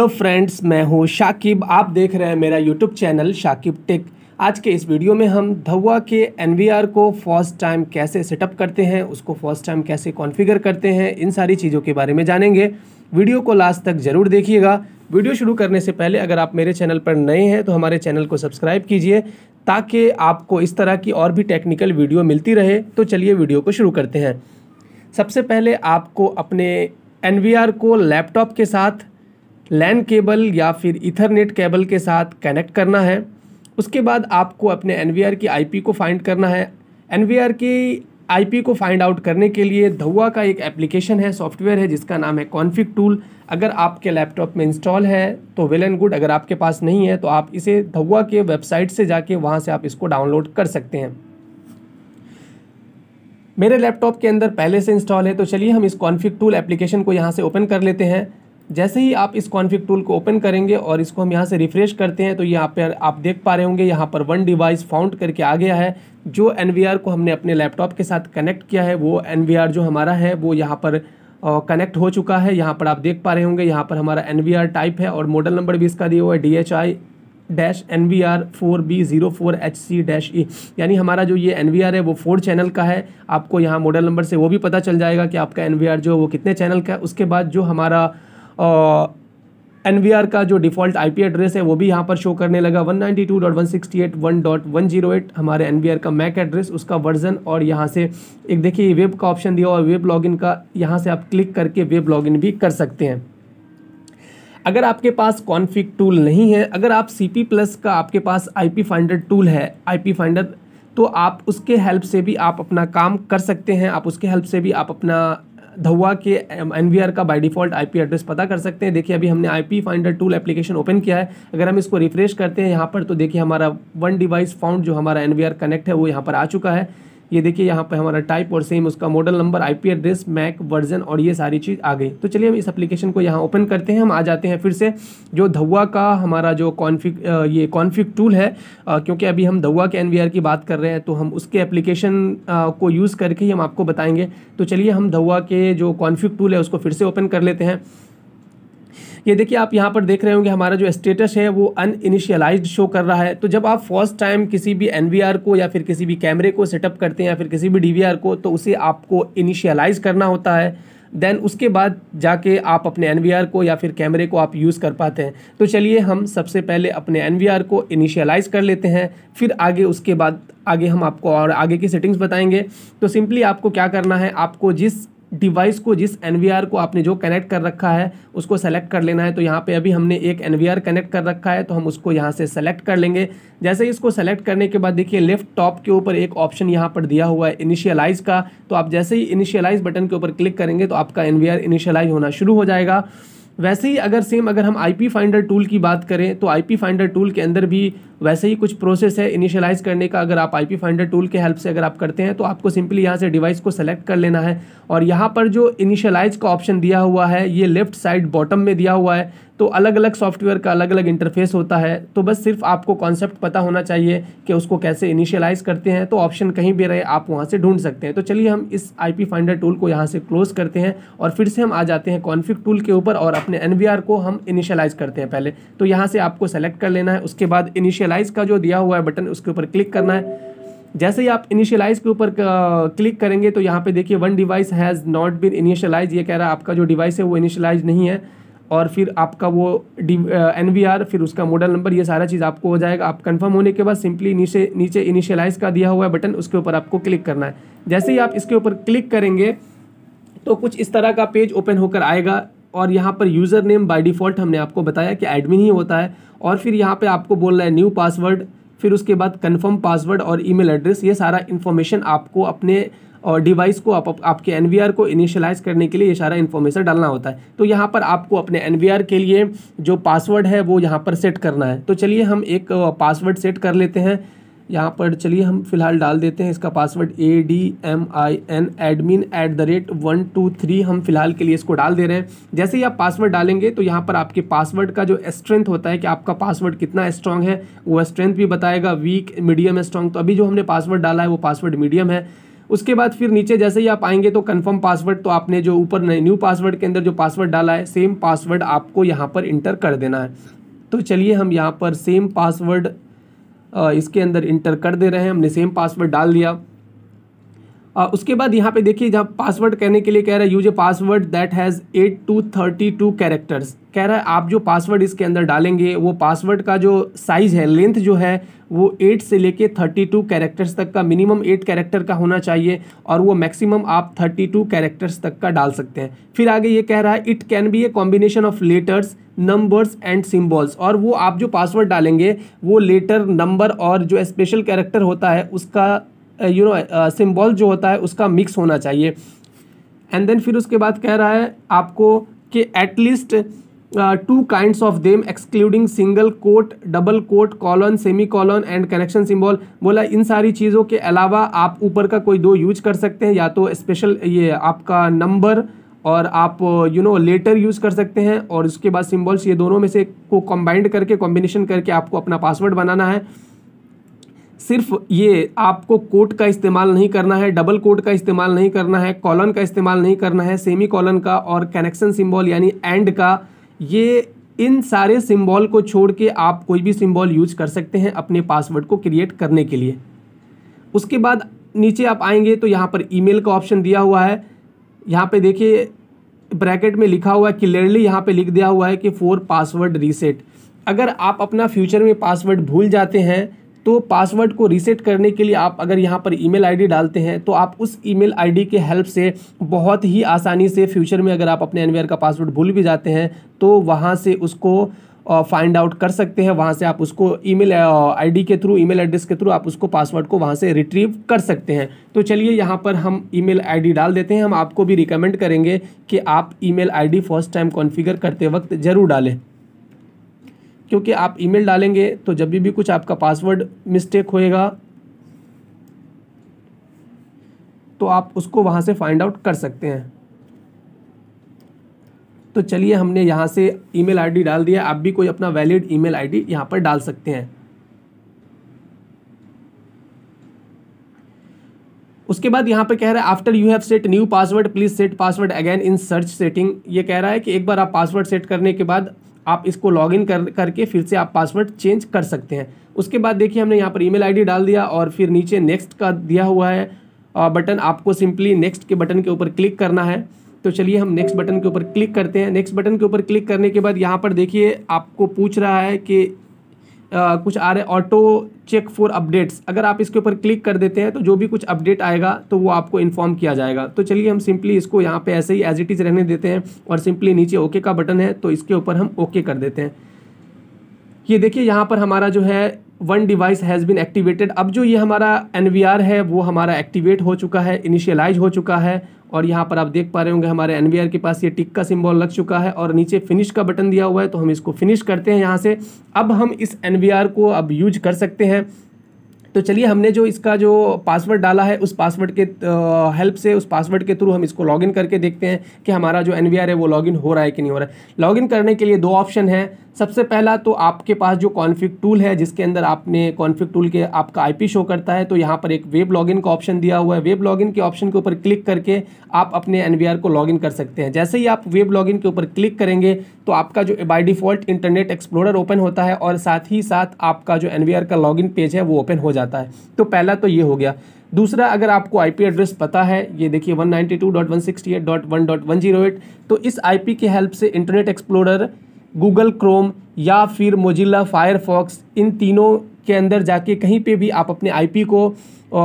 hello friends मैं हूं शाकिब आप देख रहे हैं मेरा यूट्यूब चैनल शाकिब टेक आज के इस वीडियो में हम धवा के एन को फर्स्ट टाइम कैसे सेटअप करते हैं उसको फर्स्ट टाइम कैसे कॉन्फ़िगर करते हैं इन सारी चीज़ों के बारे में जानेंगे वीडियो को लास्ट तक ज़रूर देखिएगा वीडियो शुरू करने से पहले अगर आप मेरे चैनल पर नए हैं तो हमारे चैनल को सब्सक्राइब कीजिए ताकि आपको इस तरह की और भी टेक्निकल वीडियो मिलती रहे तो चलिए वीडियो को शुरू करते हैं सबसे पहले आपको अपने एन को लैपटॉप के साथ लैन केबल या फिर इथरनेट केबल के साथ कनेक्ट करना है उसके बाद आपको अपने एन की आई को फाइंड करना है एन की आई को फाइंड आउट करने के लिए धुआ का एक एप्लीकेशन है सॉफ्टवेयर है जिसका नाम है कॉन्फिक टूल अगर आपके लैपटॉप में इंस्टॉल है तो वेल एंड गुड अगर आपके पास नहीं है तो आप इसे धुआ के वेबसाइट से जाके वहाँ से आप इसको डाउनलोड कर सकते हैं मेरे लैपटॉप के अंदर पहले से इंस्टॉल है तो चलिए हम इस कॉन्फिक टूल एप्लीकेशन को यहाँ से ओपन कर लेते हैं जैसे ही आप इस कॉन्फ़िग टूल को ओपन करेंगे और इसको हम यहाँ से रिफ़्रेश करते हैं तो यहाँ पर आप देख पा रहे होंगे यहाँ पर वन डिवाइस फाउंड करके आ गया है जो एन को हमने अपने लैपटॉप के साथ कनेक्ट किया है वो एन जो हमारा है वो यहाँ पर कनेक्ट हो चुका है यहाँ पर आप देख पा रहे होंगे यहाँ पर हमारा एन टाइप है और मॉडल नंबर भी इसका दिया हुआ है D H I dash N V R four B zero four H C dash E यानी हमारा जो ये एन वी आर है वो फोर चैनल का है आपको यहाँ मॉडल नंबर से वो भी पता चल जाएगा कि आपका एन वी आर जो है वो कितने चैनल का है उसके बाद जो हमारा एन वी आर का जो डिफ़ॉल्ट आई पी एड्रेस है वो भी यहाँ पर शो करने लगा one one one one ninety two dot dot sixty eight zero eight हमारे एन वी आर का मैक एड्रेस उसका वर्जन और यहाँ से एक देखिए वेब का ऑप्शन दिया और वेब लॉगिन का यहाँ से आप क्लिक करके वेब लॉगिन भी कर सकते हैं अगर आपके पास कॉन्फ़िग टूल नहीं है अगर आप सी पी प्लस का आपके पास आई पी फाइंडर टूल है आई पी फाइंडर तो आप उसके हेल्प से भी आप अपना काम कर सकते हैं आप उसके हेल्प से भी आप अपना धुआ के एन का बाई डिफॉल्ट आई एड्रेस पता कर सकते हैं देखिए अभी हमने P finder tool application open किया है अगर हम इसको रिफ्रेश करते हैं यहाँ पर तो देखिए हमारा वन डिवाइस फाउंड जो हमारा एन कनेक्ट है वो यहाँ पर आ चुका है ये देखिए यहाँ पर हमारा टाइप और सेम उसका model number I address MAC version और ये सारी चीज़ आ गई तो चलिए हम इस एप्लीकेशन को यहाँ ओपन करते हैं हम आ जाते हैं फिर से जो धुआ का हमारा जो कॉन्फिक ये कॉन्फिक टूल है क्योंकि अभी हम धुआ के एन की बात कर रहे हैं तो हम उसके एप्लीकेशन को यूज़ करके ही हम आपको बताएंगे तो चलिए हम धुआ के जो कॉन्फिक टूल है उसको फिर से ओपन कर लेते हैं ये देखिए आप यहाँ पर देख रहे होंगे हमारा जो स्टेटस है वो अन इनिशियलाइज शो कर रहा है तो जब आप फर्स्ट टाइम किसी भी एन को या फिर किसी भी कैमरे को सेटअप करते हैं या फिर किसी भी डी को तो उसे आपको इनिशियलाइज करना होता है देन उसके बाद जाके आप अपने एन को या फिर कैमरे को आप यूज़ कर पाते हैं तो चलिए हम सबसे पहले अपने एन को इनिशियलाइज़ कर लेते हैं फिर आगे उसके बाद आगे हम आपको और आगे की सेटिंग्स बताएंगे तो सिंपली आपको क्या करना है आपको जिस डिवाइस को जिस एन को आपने जो कनेक्ट कर रखा है उसको सेलेक्ट कर लेना है तो यहाँ पे अभी हमने एक एन कनेक्ट कर रखा है तो हम उसको यहाँ से सेलेक्ट कर लेंगे जैसे ही इसको सेलेक्ट करने के बाद देखिए लेफ्ट टॉप के ऊपर एक ऑप्शन यहाँ पर दिया हुआ है इनिशियलाइज़ का तो आप जैसे ही इनिशियलाइज़ बटन के ऊपर क्लिक करेंगे तो आपका एन इनिशियलाइज होना शुरू हो जाएगा वैसे ही अगर सेम अगर हम आई पी फाइंडर टूल की बात करें तो आई पी फाइंडर टूल के अंदर भी वैसे ही कुछ प्रोसेस है इनिशियलाइज़ करने का अगर आप आई पी फाइंडर टूल के हेल्प से अगर आप करते हैं तो आपको सिंपली यहाँ से डिवाइस को सेलेक्ट कर लेना है और यहाँ पर जो इनिशियलाइज़ का ऑप्शन दिया हुआ है ये लेफ्ट साइड बॉटम में दिया हुआ है तो अलग अलग सॉफ्टवेयर का अलग अलग इंटरफेस होता है तो बस सिर्फ आपको कॉन्सेप्ट पता होना चाहिए कि उसको कैसे इनिशियलाइज़ करते हैं तो ऑप्शन कहीं भी रहे आप वहाँ से ढूंढ सकते हैं तो चलिए हम इस आई फाइंडर टूल को यहाँ से क्लोज़ करते हैं और फिर से हम आ जाते हैं कॉन्फ्लिक टूल के ऊपर और अपने एन को हम इनिशियलाइज़ करते हैं पहले तो यहाँ से आपको सेलेक्ट कर लेना है उसके बाद इनिशियलाइज़ का जो दिया हुआ है बटन उसके ऊपर क्लिक करना है जैसे ही आप इनिशियलाइज के ऊपर क्लिक करेंगे तो यहाँ पे देखिए one device has not been initialize ये कह रहा है आपका जो डिवाइस है वो इनिशियलाइज नहीं है और फिर आपका वो डी एन वी आर फिर उसका मॉडल नंबर ये सारा चीज़ आपको हो जाएगा आप कंफर्म होने के बाद सिंपली नीचे नीचे इनिशियलाइज का दिया हुआ है बटन उसके ऊपर आपको क्लिक करना है जैसे ही आप इसके ऊपर क्लिक करेंगे तो कुछ इस तरह का पेज ओपन होकर आएगा और यहाँ पर यूज़र नेम बाई डिफ़ॉल्ट हमने आपको बताया कि एडमिन ही होता है और फिर यहाँ पर आपको बोलना है न्यू पासवर्ड फिर उसके बाद कन्फर्म पासवर्ड और ई एड्रेस ये सारा इन्फॉर्मेशन आपको अपने और डिवाइस को आप आपके एन को इनिशियलाइज करने के लिए ये सारा इन्फॉर्मेशन डालना होता है तो यहाँ पर आपको अपने एन के लिए जो पासवर्ड है वो यहाँ पर सेट करना है तो चलिए हम एक पासवर्ड सेट कर लेते हैं यहाँ पर चलिए हम फिलहाल डाल देते हैं इसका password A D M I N admin at the rate one two three हम फिलहाल के लिए इसको डाल दे रहे हैं जैसे ही आप पासवर्ड डालेंगे तो यहाँ पर आपके पासवर्ड का जो स्ट्रेंथ होता है कि आपका पासवर्ड कितना स्ट्रांग है वो स्ट्रेंथ भी बताएगा वीक मीडियम स्ट्रांग तो अभी जो हमने पासवर्ड डाला है वो पासवर्ड मीडियम है उसके बाद फिर नीचे जैसे ही आप आएंगे तो कन्फर्म पासवर्ड तो आपने जो ऊपर न्यू पासवर्ड के अंदर जो पासवर्ड डाला है सेम पासवर्ड आपको यहाँ पर इंटर कर देना है तो चलिए हम यहाँ पर सेम पासवर्ड इसके अंदर इंटर कर दे रहे हैं हमने सेम पासवर्ड डाल दिया उसके बाद यहाँ पे देखिए जहाँ पासवर्ड कहने के लिए कह रहा है use a password that has eight to thirty two characters कह रहा है आप जो पासवर्ड इसके अंदर डालेंगे वो पासवर्ड का जो साइज़ है लेंथ जो है वो एट से लेके थर्टी टू कैरेक्टर्स तक का मिनिमम एट कैरेक्टर का होना चाहिए और वो मैक्सिमम आप थर्टी टू कैरेक्टर्स तक का डाल सकते हैं फिर आगे ये कह रहा है it can be a combination of letters numbers and symbols और वो आप जो पासवर्ड डालेंगे वो लेटर नंबर और जो स्पेशल कैरेक्टर होता है उसका यू नो सिम्बॉल जो होता है उसका मिक्स होना चाहिए एंड देन फिर उसके बाद कह रहा है आपको कि at least two kinds of them excluding single quote double quote colon semicolon and connection symbol बोला इन सारी चीज़ों के अलावा आप ऊपर का कोई दो यूज कर सकते हैं या तो स्पेशल ये आपका नंबर और आप यू नो लेटर यूज़ कर सकते हैं और उसके बाद सिम्बॉल्स ये दोनों में से को कॉम्बाइंड करके कॉम्बिनेशन करके आपको अपना पासवर्ड बनाना है सिर्फ ये आपको कोट का इस्तेमाल नहीं करना है डबल कोट का इस्तेमाल नहीं करना है कॉलन का इस्तेमाल नहीं करना है सेमी कॉलन का और कनेक्शन सिंबल यानी एंड का ये इन सारे सिंबल को छोड़ के आप कोई भी सिंबल यूज कर सकते हैं अपने पासवर्ड को क्रिएट करने के लिए उसके बाद नीचे आप आएंगे तो यहाँ पर ईमेल का ऑप्शन दिया हुआ है यहाँ पे देखिए ब्रैकेट में लिखा हुआ है क्लियरली यहाँ पे लिख दिया हुआ है कि फोर पासवर्ड रीसेट अगर आप अपना फ्यूचर में पासवर्ड भूल जाते हैं तो पासवर्ड को रीसेट करने के लिए आप अगर यहाँ पर ईमेल आईडी डालते हैं तो आप उस ईमेल आईडी के हेल्प से बहुत ही आसानी से फ्यूचर में अगर आप अपने एनवीआर का पासवर्ड भूल भी जाते हैं तो वहाँ से उसको फाइंड आउट कर सकते हैं वहाँ से आप उसको ईमेल आईडी के थ्रू ईमेल एड्रेस के थ्रू आप उसको पासवर्ड को वहाँ से रिट्रीव कर सकते हैं तो चलिए यहाँ पर हम ईमेल आईडी डाल देते हैं हम आपको भी रिकमेंड करेंगे कि आप email ID first time configure करते वक्त ज़रूर डालें क्योंकि आप ईमेल डालेंगे तो जब भी कुछ आपका पासवर्ड मिस्टेक होएगा तो आप उसको वहाँ से फाइंड आउट कर सकते हैं तो चलिए हमने यहाँ से ईमेल आईडी डाल दिया आप भी कोई अपना वैलिड ईमेल आईडी यहाँ पर डाल सकते हैं उसके बाद यहाँ पर कह रहा है after you have set new password please set password again in search setting ये कह रहा है कि एक बार आप पासवर्ड सेट करने के बाद आप इसको लॉगिन कर करके फिर से आप पासवर्ड चेंज कर सकते हैं उसके बाद देखिए हमने यहाँ पर ईमेल आईडी डाल दिया और फिर नीचे नेक्स्ट का दिया हुआ है बटन आपको सिंपली नेक्स्ट के बटन के ऊपर क्लिक करना है तो चलिए हम नेक्स्ट बटन के ऊपर क्लिक करते हैं नेक्स्ट बटन के ऊपर क्लिक करने के बाद यहाँ पर देखिए आपको पूछ रहा है कि आ, कुछ आ रहे ऑटो चेक फॉर अपडेट्स अगर आप इसके ऊपर क्लिक कर देते हैं तो जो भी कुछ अपडेट आएगा तो वो आपको इन्फॉर्म किया जाएगा तो चलिए हम सिंपली इसको यहाँ पे ऐसे ही एज इट इज़ रहने देते हैं और सिंपली नीचे ओके का बटन है तो इसके ऊपर हम ओके कर देते हैं ये देखिए यहाँ पर हमारा जो है one device has been activated अब जो ये हमारा एन है वो हमारा एक्टिवेट हो चुका है इनिशियलाइज हो चुका है और यहाँ पर आप देख पा रहे होंगे हमारे एन के पास ये टिक का सिंबल लग चुका है और नीचे फिनिश का बटन दिया हुआ है तो हम इसको फिनिश करते हैं यहाँ से अब हम इस एन को अब यूज कर सकते हैं तो चलिए हमने जो इसका जो पासवर्ड डाला है उस पासवर्ड के हेल्प से उस पासवर्ड के थ्रू हम इसको लॉगिन करके देखते हैं कि हमारा जो एन है वो लॉगिन हो रहा है कि नहीं हो रहा है लॉगिन करने के लिए दो ऑप्शन है सबसे पहला तो आपके पास जो कॉन्फ़िग टूल है जिसके अंदर आपने कॉन्फ़िग टूल के आपका आईपी शो करता है तो यहाँ पर एक वेब लॉगिन का ऑप्शन दिया हुआ है वेब लॉगिन के ऑप्शन के ऊपर क्लिक करके आप अपने एनवीआर को लॉगिन कर सकते हैं जैसे ही आप वेब लॉगिन के ऊपर क्लिक करेंगे तो आपका जो by default Internet Explorer open होता है और साथ ही साथ आपका जो एन का लॉगिन पेज है वो ओपन हो जाता है तो पहला तो ये हो गया दूसरा अगर आपको आईपी एड्रेस पता है ये देखिए 192.168.1.108 तो इस आईपी के हेल्प से इंटरनेट एक्सप्लोरर गूगल क्रोम या फिर मोजिला फायरफॉक्स इन तीनों के अंदर जाके कहीं पे भी आप अपने आईपी को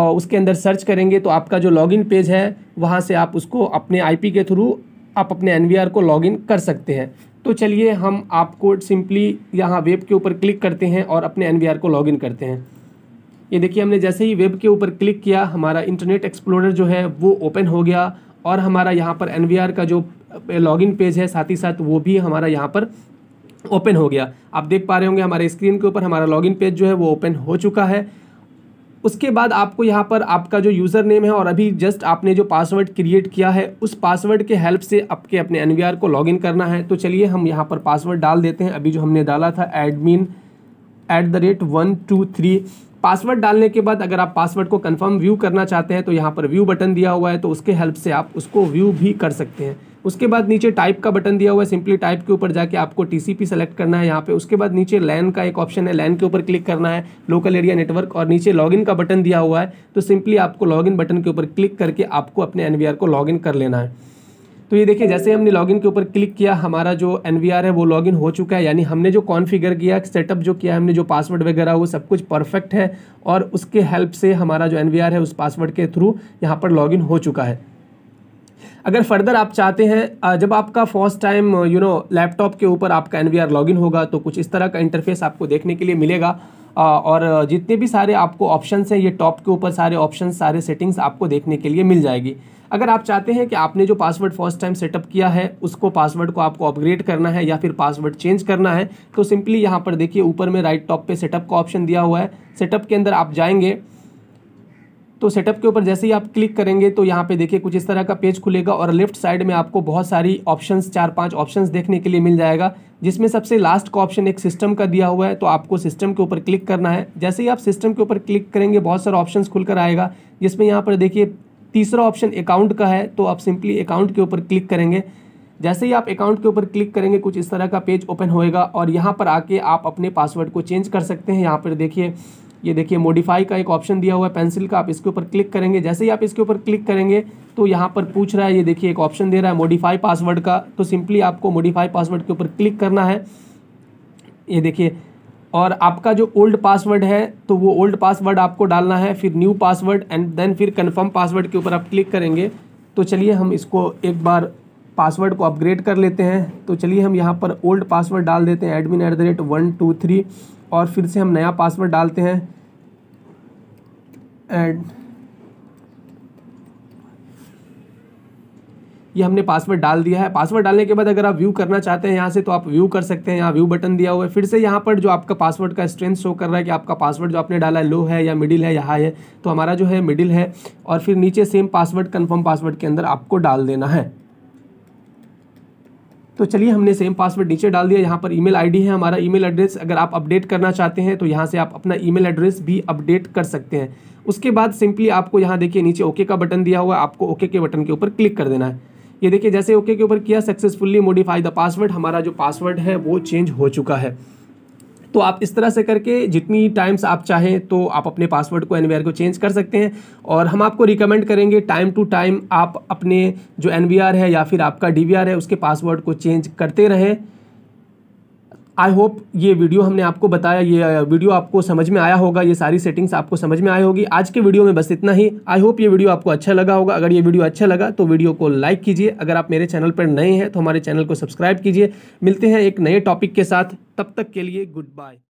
उसके अंदर सर्च करेंगे तो आपका जो लॉगिन पेज है वहाँ से आप उसको अपने आईपी के थ्रू आप अपने एनवीआर को लॉगिन कर सकते हैं तो चलिए हम आपको सिंपली यहाँ वेब के ऊपर क्लिक करते हैं और अपने एन को लॉगिन करते हैं ये देखिए हमने जैसे ही वेब के ऊपर क्लिक किया हमारा इंटरनेट एक्सप्लोरर जो है वो ओपन हो गया और हमारा यहाँ पर एन का जो लॉगिन पेज है साथ ही साथ वो भी हमारा यहाँ पर ओपन हो गया आप देख पा रहे होंगे हमारे स्क्रीन के ऊपर हमारा लॉगिन पेज जो है वो ओपन हो चुका है उसके बाद आपको यहाँ पर आपका जो यूज़र नेम है और अभी जस्ट आपने जो पासवर्ड क्रिएट किया है उस पासवर्ड के हेल्प से आपके अपने एन को लॉगिन करना है तो चलिए हम यहाँ पर पासवर्ड डाल देते हैं अभी जो हमने डाला था admin at the rate one two three password डालने के बाद अगर आप पासवर्ड को कंफर्म व्यू करना चाहते हैं तो यहाँ पर व्यू बटन दिया हुआ है तो उसके हेल्प से आप उसको व्यू भी कर सकते हैं उसके बाद नीचे टाइप का बटन दिया हुआ है सिंपली टाइप के ऊपर जाके आपको टीसीपी सेलेक्ट करना है यहाँ पे उसके बाद नीचे लैन का एक ऑप्शन है लैन के ऊपर क्लिक करना है लोकल एरिया नेटवर्क और नीचे लॉगिन का बटन दिया हुआ है तो सिंपली आपको लॉगिन बटन के ऊपर क्लिक करके आपको अपने एन को लॉगिन कर लेना है तो ये देखिए जैसे हमने लॉगिन के ऊपर क्लिक किया हमारा जो एन है वो लॉगिन हो चुका है यानी हमने जो कॉन्फ़िगर किया सेटअप जो किया हमने जो पासवर्ड वगैरह वो सब कुछ परफेक्ट है और उसके हेल्प से हमारा जो एन है उस पासवर्ड के थ्रू यहाँ पर लॉगिन हो चुका है अगर फर्दर आप चाहते हैं जब आपका first time you know laptop के ऊपर आपका एन इन होगा तो कुछ इस तरह का इंटरफेस आपको देखने के लिए मिलेगा और जितने भी सारे आपको ऑप्शन हैं ये टॉप के ऊपर सारे ऑप्शन सारे सेटिंग्स आपको देखने के लिए मिल जाएगी अगर आप चाहते हैं कि आपने जो पासवर्ड फर्स्ट टाइम सेटअप किया है उसको पासवर्ड को आपको अपग्रेड करना है या फिर पासवर्ड चेंज करना है तो सिंपली यहाँ पर देखिए ऊपर में राइट टॉप पे सेटअप का ऑप्शन दिया हुआ है सेटअप के अंदर आप जाएंगे तो सेटअप के ऊपर जैसे ही आप क्लिक करेंगे तो यहाँ पे देखिए कुछ इस तरह का पेज खुलेगा और लेफ्ट साइड में आपको बहुत सारी ऑप्शंस चार पांच ऑप्शंस देखने के लिए मिल जाएगा जिसमें सबसे लास्ट का ऑप्शन एक सिस्टम का दिया हुआ है तो आपको सिस्टम के ऊपर क्लिक करना है जैसे ही आप सिस्टम के ऊपर क्लिक करेंगे बहुत सारे ऑप्शन खुलकर आएगा जिसमें यहाँ पर देखिए तीसरा ऑप्शन अकाउंट का है तो आप सिंपली अकाउंट के ऊपर क्लिक करेंगे जैसे ही आप अकाउंट के ऊपर क्लिक करेंगे कुछ इस तरह का पेज ओपन होएगा और यहाँ पर आके आप अपने पासवर्ड को चेंज कर सकते हैं यहाँ पर देखिए ये देखिए मॉडिफाई का एक ऑप्शन दिया हुआ है पेंसिल का आप इसके ऊपर क्लिक करेंगे जैसे ही आप इसके ऊपर क्लिक करेंगे तो यहाँ पर पूछ रहा है ये देखिए एक ऑप्शन दे रहा है मॉडिफाई पासवर्ड का तो सिंपली आपको मॉडिफाई पासवर्ड के ऊपर क्लिक करना है ये देखिए और आपका जो ओल्ड पासवर्ड है तो वो ओल्ड पासवर्ड आपको डालना है फिर न्यू पासवर्ड एंड देन फिर कन्फर्म पासवर्ड के ऊपर आप क्लिक करेंगे तो चलिए हम इसको एक बार पासवर्ड को अपग्रेड कर लेते हैं तो चलिए हम यहाँ पर ओल्ड पासवर्ड डाल देते हैं admin at the rate one two three और फिर से हम नया पासवर्ड डालते हैं एड ये हमने पासवर्ड डाल दिया है पासवर्ड डालने के बाद अगर आप व्यू करना चाहते हैं यहाँ से तो आप व्यू कर सकते हैं यहाँ व्यू बटन दिया हुआ है फिर से यहाँ पर जो आपका पासवर्ड का स्ट्रेंथ शो कर रहा है कि आपका पासवर्ड जो आपने डाला है लो है या मिडिल है या हाई है तो हमारा जो है मिडिल है और फिर नीचे सेम पासवर्ड कन्फर्म पासवर्ड के अंदर आपको डाल देना है तो चलिए हमने सेम पासवर्ड नीचे डाल दिया यहाँ पर ईमेल आईडी है हमारा ईमेल एड्रेस अगर आप अपडेट करना चाहते हैं तो यहाँ से आप अपना ईमेल एड्रेस भी अपडेट कर सकते हैं उसके बाद सिंपली आपको यहाँ देखिए नीचे ओके का बटन दिया हुआ आपको ओके के बटन के ऊपर क्लिक कर देना है ये देखिए जैसे ओके के ऊपर किया सक्सेसफुली मोडिफाई द पासवर्ड हमारा जो पासवर्ड है वो चेंज हो चुका है तो आप इस तरह से करके जितनी टाइम्स आप चाहें तो आप अपने पासवर्ड को एन को चेंज कर सकते हैं और हम आपको रिकमेंड करेंगे टाइम टू टाइम आप अपने जो एन है या फिर आपका डी है उसके पासवर्ड को चेंज करते रहें आई होप ये वीडियो हमने आपको बताया ये वीडियो uh, आपको समझ में आया होगा ये सारी सेटिंग्स आपको समझ में आई होगी आज के वीडियो में बस इतना ही आई होप ये वीडियो आपको अच्छा लगा होगा अगर ये वीडियो अच्छा लगा तो वीडियो को लाइक कीजिए अगर आप मेरे चैनल पर नए हैं तो हमारे चैनल को सब्सक्राइब कीजिए मिलते हैं एक नए टॉपिक के साथ तब तक के लिए गुड बाय